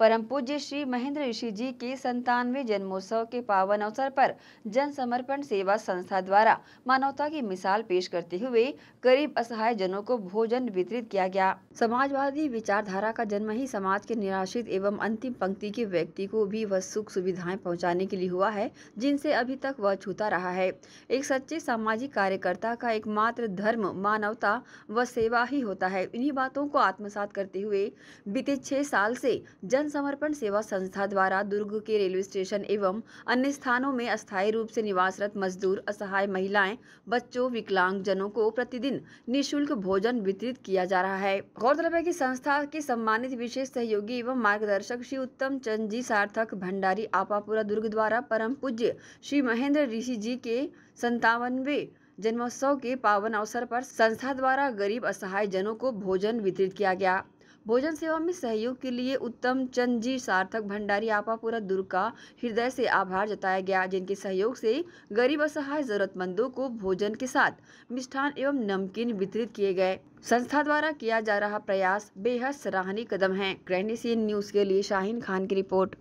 परम पूज्य श्री महेंद्र ऋषि जी के संतानवे जन्मोत्सव के पावन अवसर पर जन समर्पण सेवा संस्था द्वारा मानवता की मिसाल पेश करते हुए गरीब असहाय जनों को भोजन वितरित किया गया समाजवादी विचारधारा का जन्म ही समाज के निराश्रित एवं अंतिम पंक्ति के व्यक्ति को भी वह सुख सुविधाएं पहुंचाने के लिए हुआ है जिनसे अभी तक वह छूता रहा है एक सच्चे सामाजिक कार्यकर्ता का एकमात्र धर्म मानवता व सेवा ही होता है इन्हीं बातों को आत्मसात करते हुए बीते छह साल से जन जन समर्पण सेवा संस्था द्वारा दुर्ग के रेलवे स्टेशन एवं अन्य स्थानों में अस्थायी रूप से निवासरत मजदूर असहाय महिलाएं बच्चों विकलांग जनों को प्रतिदिन निशुल्क भोजन वितरित किया जा रहा है गौरतलब है की संस्था के सम्मानित विशेष सहयोगी एवं मार्गदर्शक श्री उत्तम चंद जी सार्थक भंडारी आपापुरा दुर्ग द्वारा परम पूज्य श्री महेंद्र ऋषि जी के संतावनवे जन्मोत्सव के पावन अवसर पर संस्था द्वारा गरीब असहाय जनों को भोजन वितरित किया गया भोजन सेवा में सहयोग के लिए उत्तम चंद जी सार्थक भंडारी आपापुरा दुर्ग का हृदय से आभार जताया गया जिनके सहयोग से गरीब असहाय जरूरतमंदों को भोजन के साथ मिष्ठान एवं नमकीन वितरित किए गए संस्था द्वारा किया जा रहा प्रयास बेहद सराहनीय कदम है ग्रैंड न्यूज के लिए शाहीन खान की रिपोर्ट